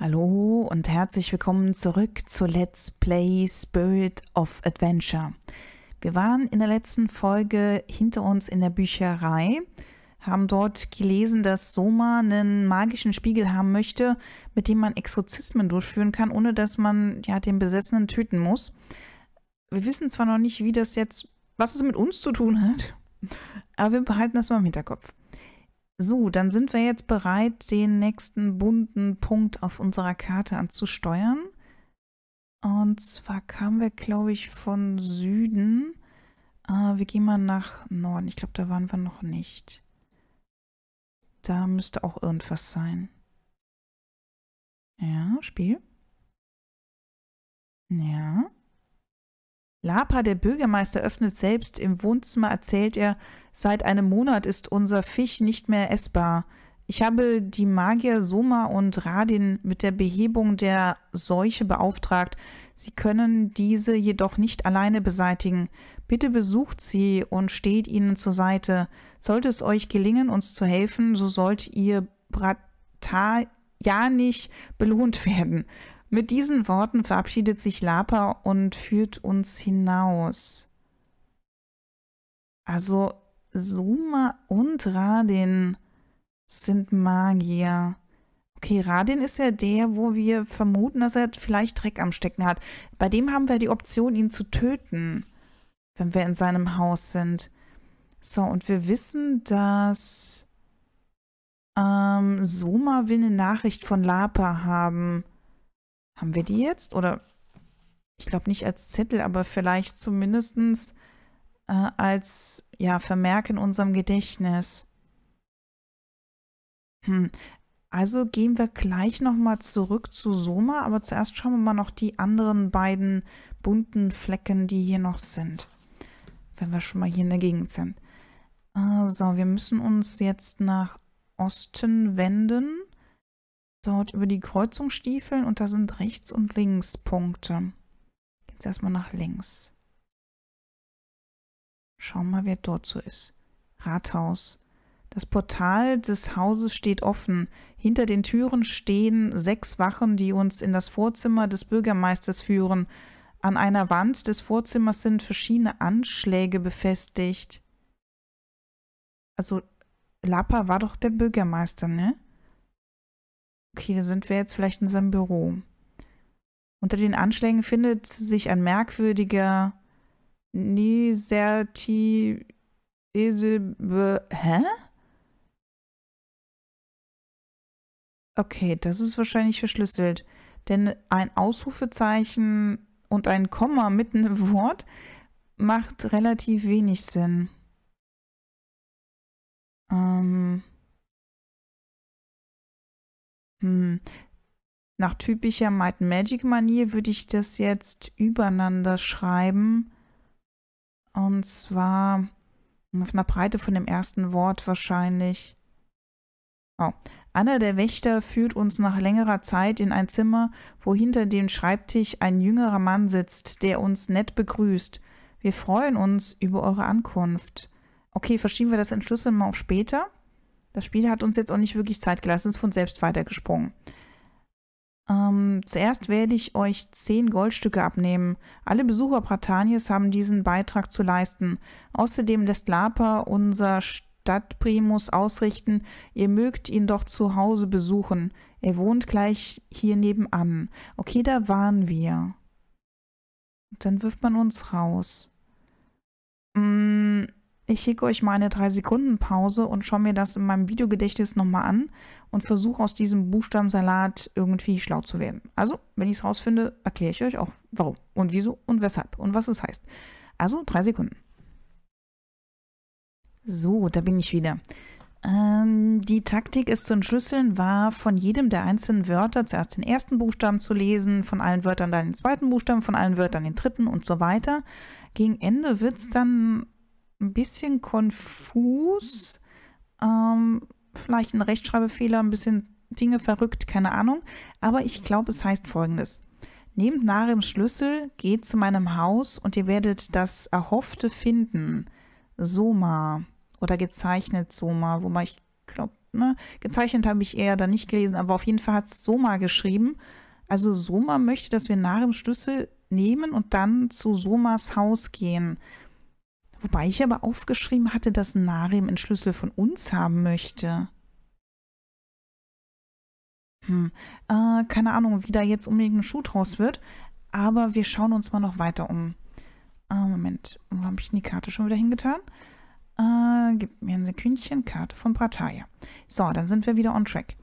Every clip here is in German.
Hallo und herzlich willkommen zurück zu Let's Play Spirit of Adventure. Wir waren in der letzten Folge hinter uns in der Bücherei, haben dort gelesen, dass Soma einen magischen Spiegel haben möchte, mit dem man Exorzismen durchführen kann, ohne dass man ja den Besessenen töten muss. Wir wissen zwar noch nicht, wie das jetzt, was es mit uns zu tun hat, aber wir behalten das mal im Hinterkopf. So, dann sind wir jetzt bereit, den nächsten bunten Punkt auf unserer Karte anzusteuern. Und zwar kamen wir, glaube ich, von Süden. Äh, wir gehen mal nach Norden. Ich glaube, da waren wir noch nicht. Da müsste auch irgendwas sein. Ja, Spiel. Ja. Lapa, der Bürgermeister, öffnet selbst. Im Wohnzimmer erzählt er, seit einem Monat ist unser Fisch nicht mehr essbar. Ich habe die Magier Soma und Radin mit der Behebung der Seuche beauftragt. Sie können diese jedoch nicht alleine beseitigen. Bitte besucht sie und steht ihnen zur Seite. Sollte es euch gelingen, uns zu helfen, so sollt ihr Bratajanisch belohnt werden. Mit diesen Worten verabschiedet sich Lapa und führt uns hinaus. Also Suma und Radin sind Magier. Okay, Radin ist ja der, wo wir vermuten, dass er vielleicht Dreck am Stecken hat. Bei dem haben wir die Option, ihn zu töten, wenn wir in seinem Haus sind. So, und wir wissen, dass ähm, Soma will eine Nachricht von Lapa haben. Haben wir die jetzt? Oder ich glaube nicht als Zettel, aber vielleicht zumindest äh, als ja, Vermerk in unserem Gedächtnis. Hm. Also gehen wir gleich nochmal zurück zu Soma, aber zuerst schauen wir mal noch die anderen beiden bunten Flecken, die hier noch sind. Wenn wir schon mal hier in der Gegend sind. Äh, so, also, wir müssen uns jetzt nach Osten wenden dort über die Kreuzung stiefeln und da sind rechts und links Punkte. Jetzt erstmal nach links. Schauen wir, wer dort so ist. Rathaus. Das Portal des Hauses steht offen. Hinter den Türen stehen sechs Wachen, die uns in das Vorzimmer des Bürgermeisters führen. An einer Wand des Vorzimmers sind verschiedene Anschläge befestigt. Also Lappa war doch der Bürgermeister, ne? Okay, da sind wir jetzt vielleicht in seinem Büro. Unter den Anschlägen findet sich ein merkwürdiger Niserti. Hä? Okay, das ist wahrscheinlich verschlüsselt. Denn ein Ausrufezeichen und ein Komma mitten im Wort macht relativ wenig Sinn. Ähm. Hm. Nach typischer Might Magic Manier würde ich das jetzt übereinander schreiben. Und zwar auf einer Breite von dem ersten Wort wahrscheinlich. Oh. Anna der Wächter führt uns nach längerer Zeit in ein Zimmer, wo hinter dem Schreibtisch ein jüngerer Mann sitzt, der uns nett begrüßt. Wir freuen uns über eure Ankunft. Okay, verschieben wir das Entschlüsseln mal auf später. Das Spiel hat uns jetzt auch nicht wirklich Zeit gelassen, ist von selbst weitergesprungen. Ähm, zuerst werde ich euch zehn Goldstücke abnehmen. Alle Besucher Bratanies haben diesen Beitrag zu leisten. Außerdem lässt Lapa unser Stadtprimus ausrichten, ihr mögt ihn doch zu Hause besuchen. Er wohnt gleich hier nebenan. Okay, da waren wir. dann wirft man uns raus. Hm, ich schicke euch meine 3-Sekunden-Pause und schaue mir das in meinem Videogedächtnis nochmal an und versuche aus diesem Buchstabensalat irgendwie schlau zu werden. Also, wenn ich es rausfinde, erkläre ich euch auch, warum und wieso und weshalb und was es heißt. Also, 3 Sekunden. So, da bin ich wieder. Ähm, die Taktik, es zu entschlüsseln, war von jedem der einzelnen Wörter zuerst den ersten Buchstaben zu lesen, von allen Wörtern dann den zweiten Buchstaben, von allen Wörtern den dritten und so weiter. Gegen Ende wird es dann ein bisschen konfus. Ähm, vielleicht ein Rechtschreibfehler, ein bisschen Dinge verrückt, keine Ahnung. Aber ich glaube, es heißt folgendes. Nehmt Narims Schlüssel, geht zu meinem Haus und ihr werdet das Erhoffte finden. Soma oder gezeichnet Soma, wo wobei ich glaube, ne, gezeichnet habe ich eher da nicht gelesen, aber auf jeden Fall hat es Soma geschrieben. Also Soma möchte, dass wir Narims Schlüssel nehmen und dann zu Somas Haus gehen. Wobei ich aber aufgeschrieben hatte, dass Narim einen Schlüssel von uns haben möchte. Hm, äh, keine Ahnung, wie da jetzt unbedingt ein Schuh draus wird, aber wir schauen uns mal noch weiter um. Äh, Moment, wo habe ich denn die Karte schon wieder hingetan? Äh, gib mir ein Sekündchen, Karte von Brataya. So, dann sind wir wieder on track.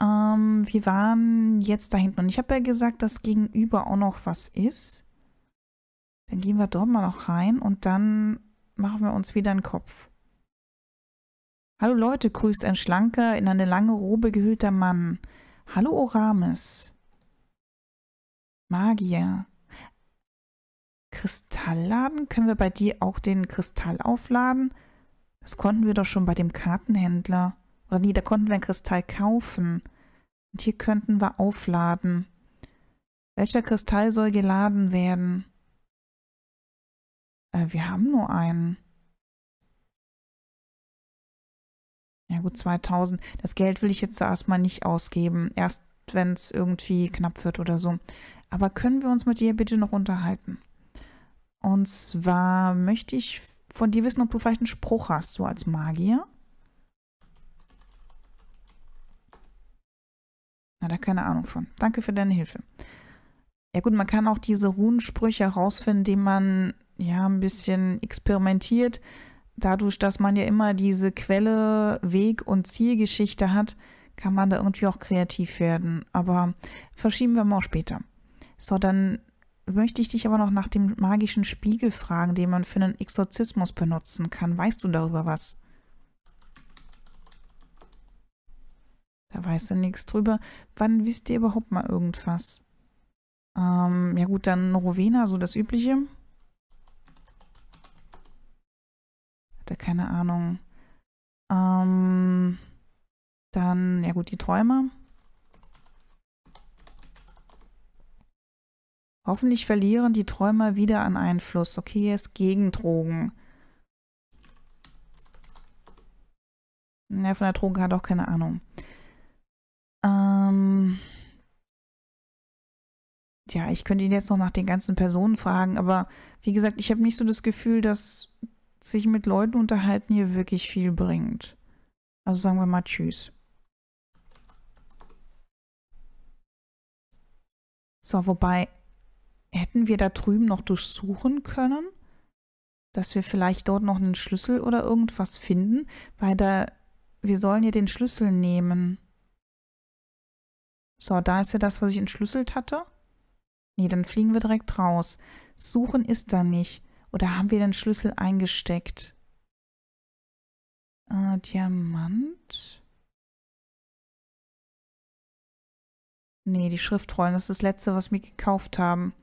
Ähm, wir waren jetzt da hinten und ich habe ja gesagt, dass gegenüber auch noch was ist. Dann gehen wir dort mal noch rein und dann machen wir uns wieder einen Kopf. Hallo Leute, grüßt ein schlanker, in eine lange Robe gehüllter Mann. Hallo Orames. Magier. Kristallladen? Können wir bei dir auch den Kristall aufladen? Das konnten wir doch schon bei dem Kartenhändler. Oder nee, da konnten wir einen Kristall kaufen. Und hier könnten wir aufladen. Welcher Kristall soll geladen werden? Äh, wir haben nur einen. Ja gut, 2000. Das Geld will ich jetzt erstmal nicht ausgeben. Erst wenn es irgendwie knapp wird oder so. Aber können wir uns mit dir bitte noch unterhalten? Und zwar möchte ich von dir wissen, ob du vielleicht einen Spruch hast, so als Magier. Hat er keine Ahnung von. Danke für deine Hilfe. Ja gut, man kann auch diese Runensprüche herausfinden, indem man ja ein bisschen experimentiert, dadurch, dass man ja immer diese Quelle, Weg und Zielgeschichte hat, kann man da irgendwie auch kreativ werden. Aber verschieben wir mal später. So, dann möchte ich dich aber noch nach dem magischen Spiegel fragen, den man für einen Exorzismus benutzen kann. Weißt du darüber was? Da weißt du nichts drüber. Wann wisst ihr überhaupt mal irgendwas? Ähm, ja gut, dann Rowena, so das Übliche. hatte, keine Ahnung. Ähm, dann, ja gut, die Träume. Hoffentlich verlieren die Träumer wieder an Einfluss. Okay, hier ist Gegendrogen. Ja, von der Droge hat auch keine Ahnung. Ähm ja, ich könnte ihn jetzt noch nach den ganzen Personen fragen, aber wie gesagt, ich habe nicht so das Gefühl, dass sich mit Leuten unterhalten hier wirklich viel bringt. Also sagen wir mal Tschüss. So, wobei, hätten wir da drüben noch durchsuchen können, dass wir vielleicht dort noch einen Schlüssel oder irgendwas finden, weil da, wir sollen ja den Schlüssel nehmen. So, da ist ja das, was ich entschlüsselt hatte. Nee, dann fliegen wir direkt raus. Suchen ist da nicht. Oder haben wir den Schlüssel eingesteckt? Äh, Diamant? Nee, die Schriftrollen, das ist das letzte, was wir gekauft haben.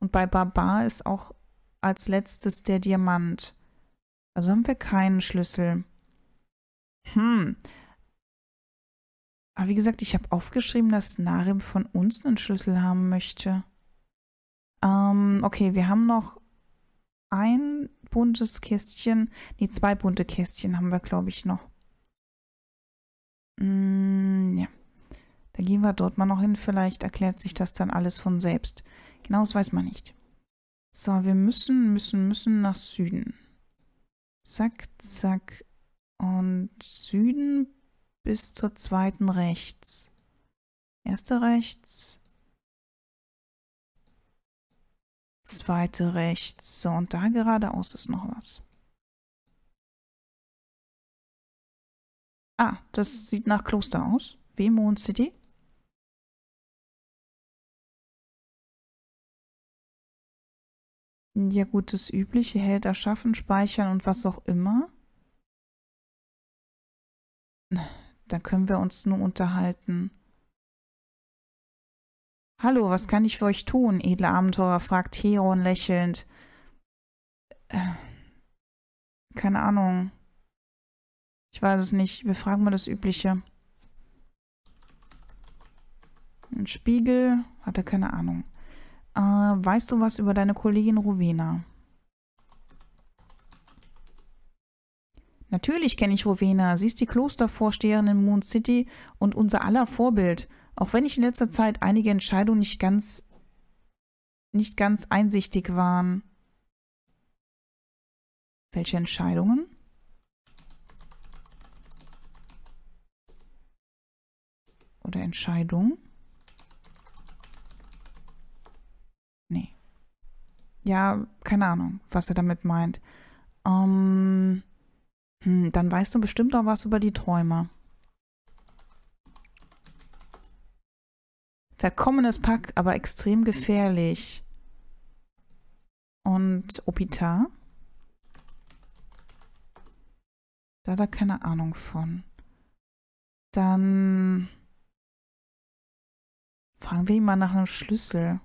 Und bei Barbar ist auch als letztes der Diamant. Also haben wir keinen Schlüssel. Hm. Aber wie gesagt, ich habe aufgeschrieben, dass Narim von uns einen Schlüssel haben möchte. Ähm, okay, wir haben noch ein buntes Kästchen. Nee, zwei bunte Kästchen haben wir, glaube ich, noch. Mm, ja. Da gehen wir dort mal noch hin. Vielleicht erklärt sich das dann alles von selbst. Genau, das weiß man nicht. So, wir müssen, müssen, müssen nach Süden. Zack, zack. Und Süden bis zur zweiten rechts. Erste rechts. zweite rechts. So, und da geradeaus ist noch was. Ah, das sieht nach Kloster aus. Moon City. Ja gut, das übliche hält erschaffen, speichern und was auch immer. Dann können wir uns nur unterhalten. Hallo, was kann ich für euch tun, edle Abenteurer? fragt Heron lächelnd. Äh, keine Ahnung. Ich weiß es nicht. Wir fragen mal das Übliche. Ein Spiegel. Hat er keine Ahnung. Äh, weißt du was über deine Kollegin Rowena? Natürlich kenne ich Rowena. Sie ist die Klostervorsteherin in Moon City und unser aller Vorbild. Auch wenn ich in letzter Zeit einige Entscheidungen nicht ganz, nicht ganz einsichtig waren. Welche Entscheidungen? Oder Entscheidungen? Nee. Ja, keine Ahnung, was er damit meint. Ähm, hm, dann weißt du bestimmt auch was über die Träume. Verkommenes Pack, aber extrem gefährlich. Und Opita? Da hat er keine Ahnung von. Dann fragen wir ihn mal nach einem Schlüssel.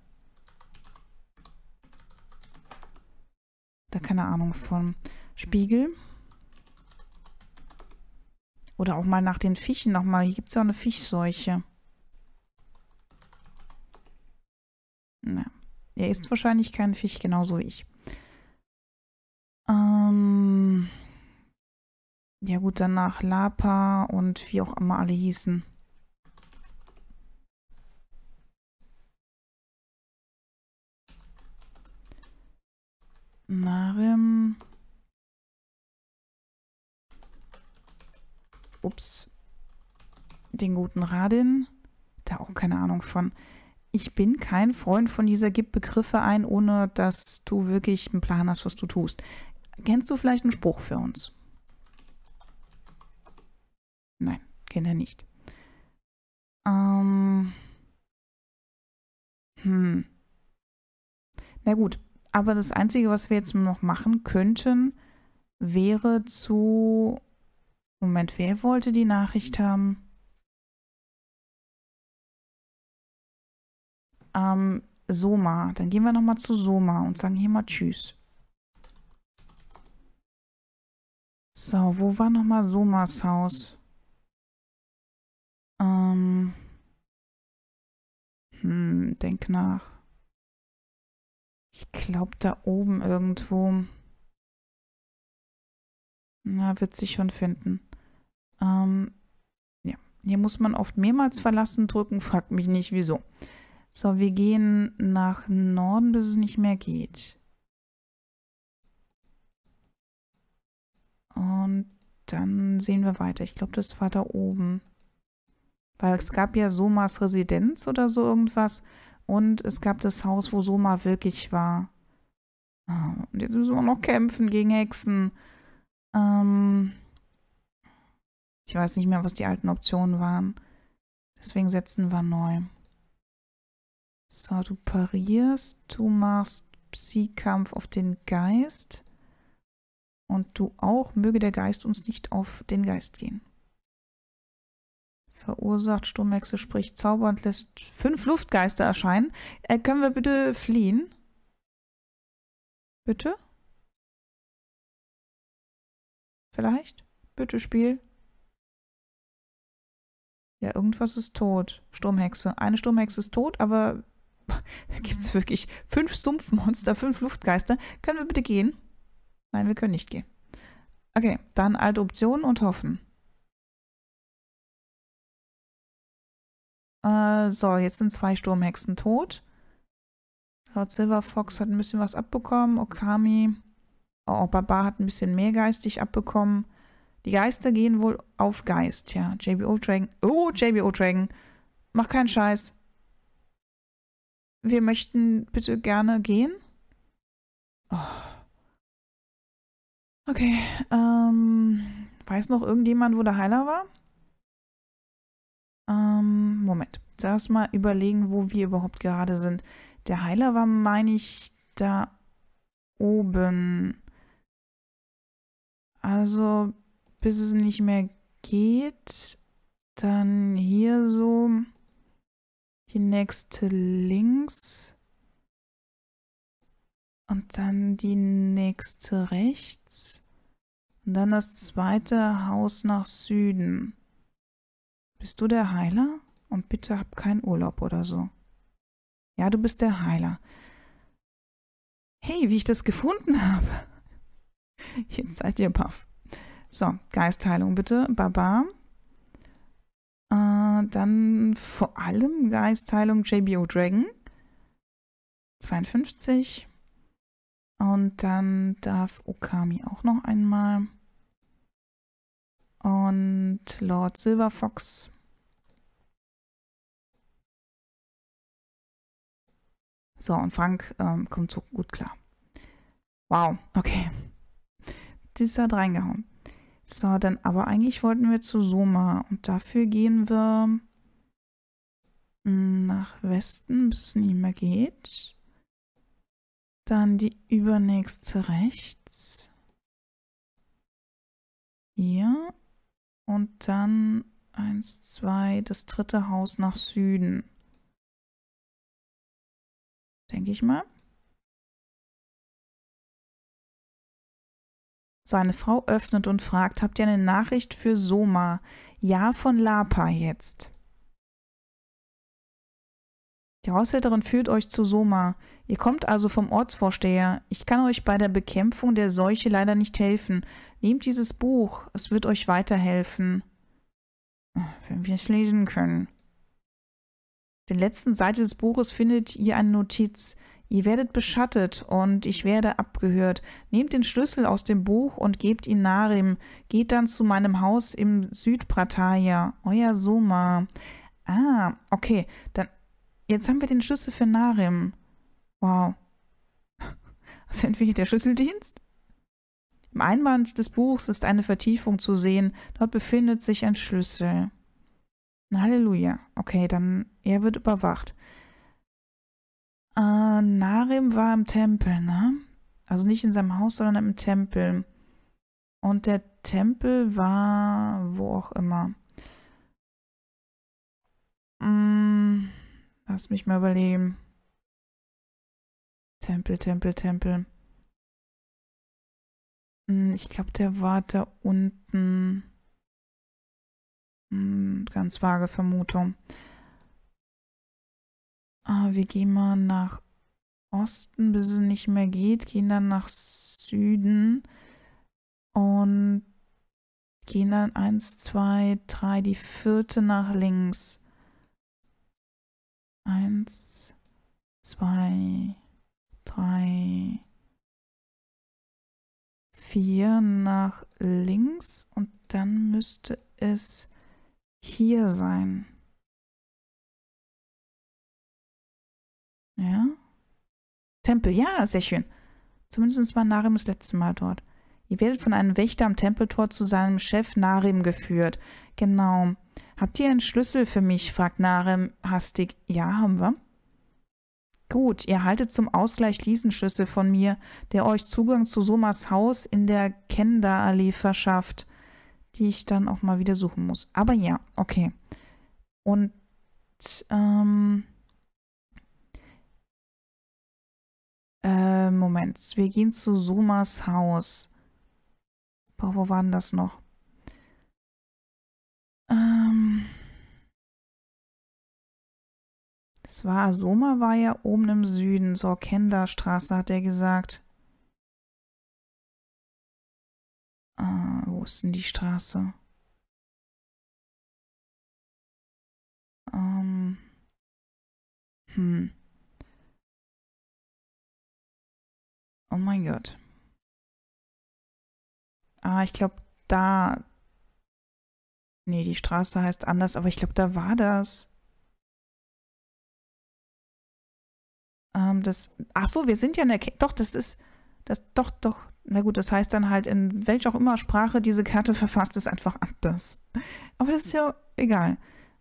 Da keine Ahnung von. Spiegel. Oder auch mal nach den Fischen nochmal. Hier gibt es ja auch eine Fischseuche. Na, er ist wahrscheinlich kein Fisch, genauso wie ich. Ähm, ja gut, danach Lapa und wie auch immer alle hießen. Narim. Ups. Den guten Radin. Da auch keine Ahnung von ich bin kein Freund von dieser gib Begriffe ein, ohne dass du wirklich einen Plan hast, was du tust. Kennst du vielleicht einen Spruch für uns? Nein, kennt er nicht. Ähm. Hm. Na gut, aber das Einzige, was wir jetzt noch machen könnten, wäre zu... Moment, wer wollte die Nachricht haben? ähm, Soma. Dann gehen wir nochmal zu Soma und sagen hier mal Tschüss. So, wo war nochmal Somas Haus? Ähm. Hm, denk nach. Ich glaube, da oben irgendwo. Na, wird sich schon finden. Ähm, ja, hier muss man oft mehrmals verlassen drücken, fragt mich nicht wieso. So, wir gehen nach Norden, bis es nicht mehr geht. Und dann sehen wir weiter. Ich glaube, das war da oben. Weil es gab ja Somas Residenz oder so irgendwas. Und es gab das Haus, wo Soma wirklich war. Ah, und jetzt müssen wir noch kämpfen gegen Hexen. Ähm ich weiß nicht mehr, was die alten Optionen waren. Deswegen setzen wir neu. So, du parierst, du machst psi auf den Geist. Und du auch, möge der Geist uns nicht auf den Geist gehen. Verursacht Sturmhexe, sprich zaubernd, lässt fünf Luftgeister erscheinen. Äh, können wir bitte fliehen? Bitte? Vielleicht? Bitte, Spiel. Ja, irgendwas ist tot. Sturmhexe. Eine Sturmhexe ist tot, aber da gibt es wirklich fünf Sumpfmonster, fünf Luftgeister. Können wir bitte gehen? Nein, wir können nicht gehen. Okay, dann alte Optionen und hoffen. Äh, so, jetzt sind zwei Sturmhexen tot. Lord Silverfox hat ein bisschen was abbekommen. Okami. Oh, Baba hat ein bisschen mehr geistig abbekommen. Die Geister gehen wohl auf Geist, ja. JBO Dragon. Oh, JBO Dragon. Mach keinen Scheiß. Wir möchten bitte gerne gehen. Oh. Okay, ähm, weiß noch irgendjemand, wo der Heiler war? Ähm, Moment. Zuerst mal überlegen, wo wir überhaupt gerade sind. Der Heiler war, meine ich, da oben. Also, bis es nicht mehr geht, dann hier so die nächste links und dann die nächste rechts und dann das zweite Haus nach Süden. Bist du der Heiler? Und bitte hab keinen Urlaub oder so. Ja, du bist der Heiler. Hey, wie ich das gefunden habe. Jetzt seid ihr baff. So, Geistheilung bitte. Baba. Äh, dann vor allem Geistheilung JBO Dragon. 52. Und dann darf Okami auch noch einmal. Und Lord Silverfox. So, und Frank ähm, kommt so gut klar. Wow, okay. Das hat reingehauen. So, dann aber eigentlich wollten wir zu Soma und dafür gehen wir hm, nach Westen, bis es nicht mehr geht. Dann die übernächste rechts. Hier. Und dann eins, zwei, das dritte Haus nach Süden. Denke ich mal. Seine Frau öffnet und fragt, habt ihr eine Nachricht für Soma? Ja, von Lapa jetzt. Die Haushälterin führt euch zu Soma. Ihr kommt also vom Ortsvorsteher. Ich kann euch bei der Bekämpfung der Seuche leider nicht helfen. Nehmt dieses Buch, es wird euch weiterhelfen. Wenn wir es lesen können. Auf der letzten Seite des Buches findet ihr eine Notiz. Ihr werdet beschattet und ich werde abgehört. Nehmt den Schlüssel aus dem Buch und gebt ihn Narim. Geht dann zu meinem Haus im Südprataya, euer Soma. Ah, okay, dann jetzt haben wir den Schlüssel für Narim. Wow. Was Sind wir hier der Schlüsseldienst? Im Einband des Buchs ist eine Vertiefung zu sehen. Dort befindet sich ein Schlüssel. Halleluja. Okay, dann er wird überwacht. Äh, Narim war im Tempel, ne? Also nicht in seinem Haus, sondern im Tempel. Und der Tempel war wo auch immer. Hm, lass mich mal überlegen. Tempel, Tempel, Tempel. Hm, ich glaube, der war da unten. Hm, ganz vage Vermutung. Ah, wir gehen mal nach Osten, bis es nicht mehr geht, gehen dann nach Süden und gehen dann 1, 2, 3, die vierte nach links. 1, 2, 3, 4 nach links und dann müsste es hier sein. Ja. Tempel, ja, sehr schön. Zumindest war Narim das letzte Mal dort. Ihr werdet von einem Wächter am Tempeltor zu seinem Chef Narim geführt. Genau. Habt ihr einen Schlüssel für mich? fragt Narim hastig. Ja, haben wir. Gut, ihr haltet zum Ausgleich diesen Schlüssel von mir, der euch Zugang zu Somas Haus in der Kenda-Allee verschafft, die ich dann auch mal wieder suchen muss. Aber ja, okay. Und, ähm, Ähm, Moment. Wir gehen zu Somas Haus. Boah, wo war denn das noch? Ähm. Das war, Soma war ja oben im Süden, zur Kenda Straße, hat er gesagt. Ah, wo ist denn die Straße? Ähm. Hm. Oh mein Gott. Ah, ich glaube, da. Nee, die Straße heißt anders, aber ich glaube, da war das. Ähm, das. Ach so, wir sind ja in der. Ke doch, das ist. Das, doch, doch. Na gut, das heißt dann halt, in welcher auch immer Sprache diese Karte verfasst ist, einfach anders. Aber das ist ja egal.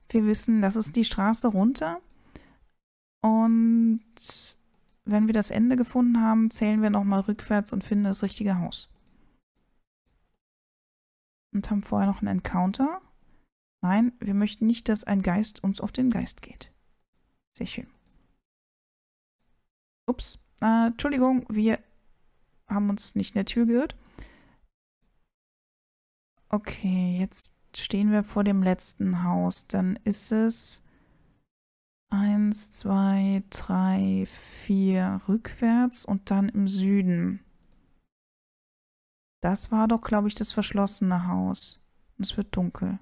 Wir wissen, das ist die Straße runter. Und wenn wir das Ende gefunden haben, zählen wir nochmal rückwärts und finden das richtige Haus. Und haben vorher noch einen Encounter. Nein, wir möchten nicht, dass ein Geist uns auf den Geist geht. Sehr schön. Ups, äh, Entschuldigung, wir haben uns nicht in der Tür gehört. Okay, jetzt stehen wir vor dem letzten Haus. Dann ist es Eins, zwei, drei, vier rückwärts und dann im Süden. Das war doch, glaube ich, das verschlossene Haus. Und es wird dunkel.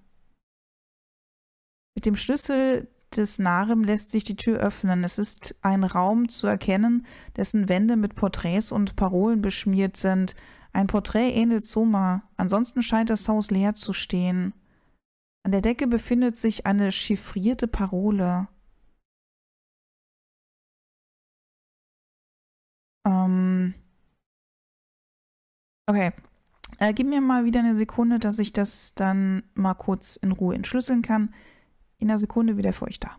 Mit dem Schlüssel des Narem lässt sich die Tür öffnen. Es ist ein Raum zu erkennen, dessen Wände mit Porträts und Parolen beschmiert sind. Ein Porträt ähnelt Soma. Ansonsten scheint das Haus leer zu stehen. An der Decke befindet sich eine chiffrierte Parole. Ähm okay. Äh, gib mir mal wieder eine Sekunde, dass ich das dann mal kurz in Ruhe entschlüsseln kann. In einer Sekunde wieder für euch da.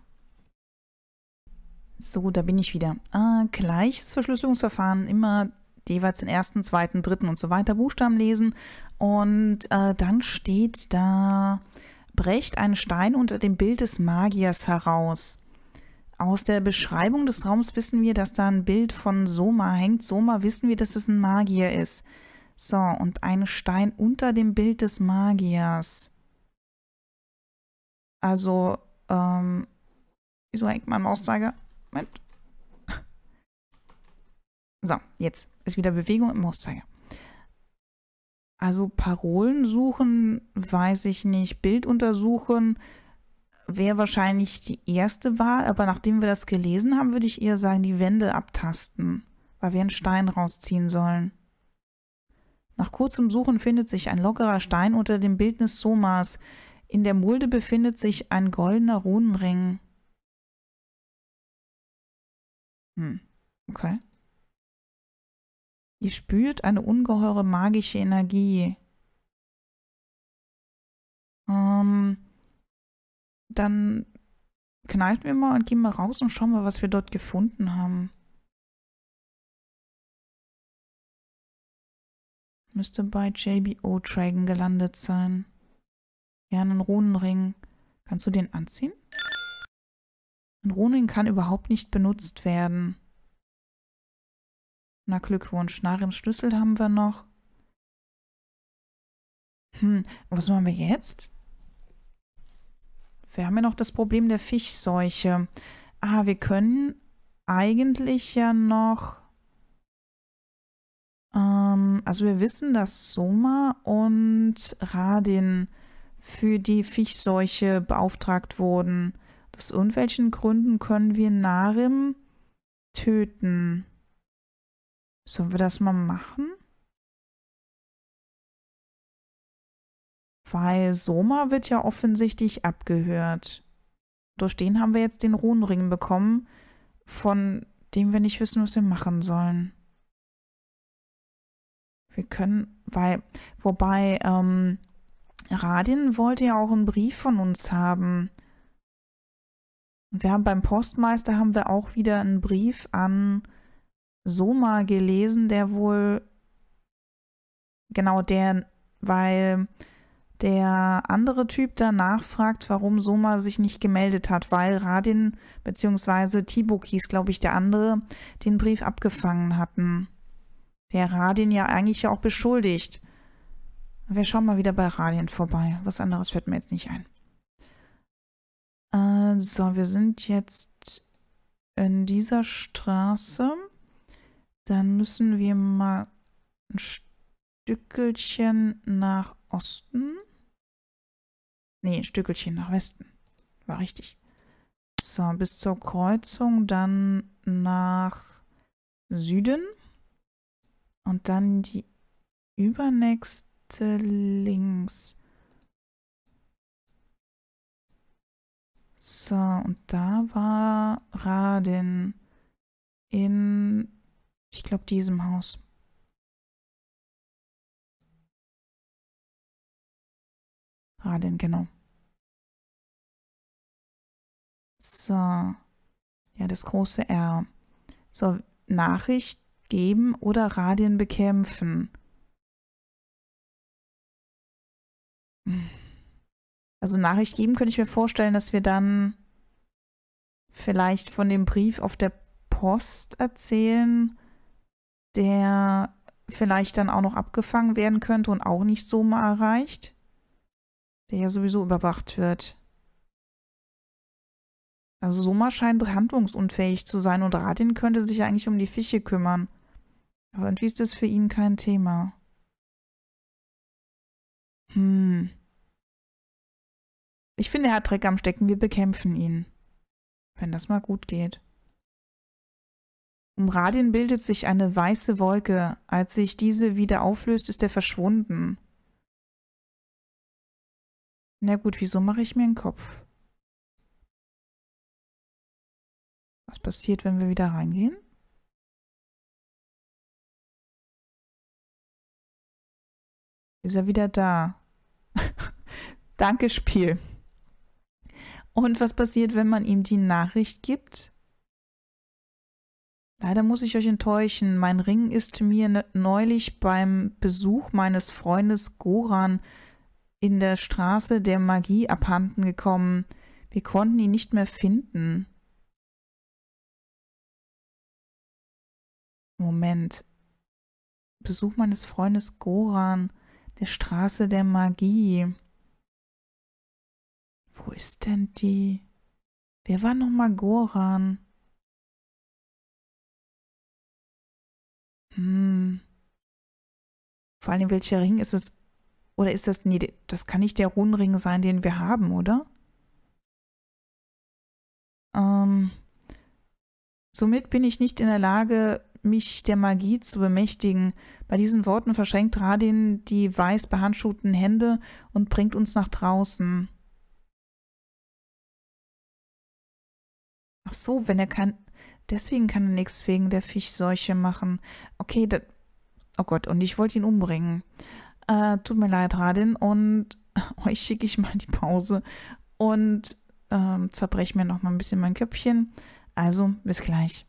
So, da bin ich wieder. Äh, gleiches Verschlüsselungsverfahren, immer jeweils den ersten, zweiten, dritten und so weiter Buchstaben lesen. Und äh, dann steht da, brecht einen Stein unter dem Bild des Magiers heraus. Aus der Beschreibung des Raums wissen wir, dass da ein Bild von Soma hängt. Soma wissen wir, dass es ein Magier ist. So, und ein Stein unter dem Bild des Magiers. Also, ähm, wieso hängt mein Mauszeiger? Moment. So, jetzt ist wieder Bewegung im Mauszeiger. Also Parolen suchen, weiß ich nicht, Bild untersuchen, wäre wahrscheinlich die erste Wahl, aber nachdem wir das gelesen haben, würde ich eher sagen, die Wände abtasten, weil wir einen Stein rausziehen sollen. Nach kurzem Suchen findet sich ein lockerer Stein unter dem Bildnis Somas. In der Mulde befindet sich ein goldener Runenring. Hm, okay. Ihr spürt eine ungeheure magische Energie. Ähm, dann kneifen wir mal und gehen mal raus und schauen mal, was wir dort gefunden haben. Müsste bei JBO Dragon gelandet sein. Ja, einen Runenring. Kannst du den anziehen? Ein Runenring kann überhaupt nicht benutzt werden. Na Glückwunsch, Narims Schlüssel haben wir noch. Hm, was machen wir jetzt? Wir haben ja noch das Problem der Fischseuche. Ah, wir können eigentlich ja noch... Ähm, also wir wissen, dass Soma und Radin für die Fischseuche beauftragt wurden. Aus irgendwelchen Gründen können wir Narim töten. Sollen wir das mal machen? Weil Soma wird ja offensichtlich abgehört. Durch den haben wir jetzt den Runenring bekommen, von dem wir nicht wissen, was wir machen sollen. Wir können, weil, wobei, ähm, Radin wollte ja auch einen Brief von uns haben. Und wir haben beim Postmeister haben wir auch wieder einen Brief an Soma gelesen, der wohl, genau, der, weil der andere Typ danach fragt, warum Soma sich nicht gemeldet hat, weil Radin bzw. Tibok hieß, glaube ich, der andere, den Brief abgefangen hatten. Der Radin ja eigentlich ja auch beschuldigt. Wir schauen mal wieder bei Radin vorbei. Was anderes fällt mir jetzt nicht ein. Äh, so, wir sind jetzt in dieser Straße. Dann müssen wir mal ein Stückelchen nach Osten. Nee, ein Stückelchen nach Westen. War richtig. So, bis zur Kreuzung, dann nach Süden. Und dann die übernächste links. So, und da war Raden in, ich glaube, diesem Haus. Radien, genau. So. Ja, das große R. So, Nachricht geben oder Radien bekämpfen. Also Nachricht geben könnte ich mir vorstellen, dass wir dann vielleicht von dem Brief auf der Post erzählen, der vielleicht dann auch noch abgefangen werden könnte und auch nicht so mal erreicht der ja sowieso überwacht wird. Also Soma scheint handlungsunfähig zu sein und Radin könnte sich eigentlich um die Fische kümmern. Aber irgendwie ist das für ihn kein Thema. Hm. Ich finde, er hat Dreck am Stecken, wir bekämpfen ihn. Wenn das mal gut geht. Um Radien bildet sich eine weiße Wolke. Als sich diese wieder auflöst, ist er verschwunden. Na gut, wieso mache ich mir einen Kopf? Was passiert, wenn wir wieder reingehen? Ist er wieder da? Danke, Spiel. Und was passiert, wenn man ihm die Nachricht gibt? Leider muss ich euch enttäuschen. Mein Ring ist mir ne-, neulich beim Besuch meines Freundes Goran in der Straße der Magie abhanden gekommen. Wir konnten ihn nicht mehr finden. Moment. Besuch meines Freundes Goran, der Straße der Magie. Wo ist denn die? Wer war nochmal Goran? Hm. Vor allem, welcher Ring ist es oder ist das, nee, das kann nicht der Runenring sein, den wir haben, oder? Ähm, somit bin ich nicht in der Lage, mich der Magie zu bemächtigen. Bei diesen Worten verschränkt Radin die weiß behandschuhten Hände und bringt uns nach draußen. Ach so, wenn er kein... Deswegen kann er nichts wegen der Fischseuche machen. Okay, da. Oh Gott, und ich wollte ihn umbringen. Äh, tut mir leid, Radin. Und euch schicke ich mal die Pause und ähm, zerbreche mir noch mal ein bisschen mein Köpfchen. Also, bis gleich.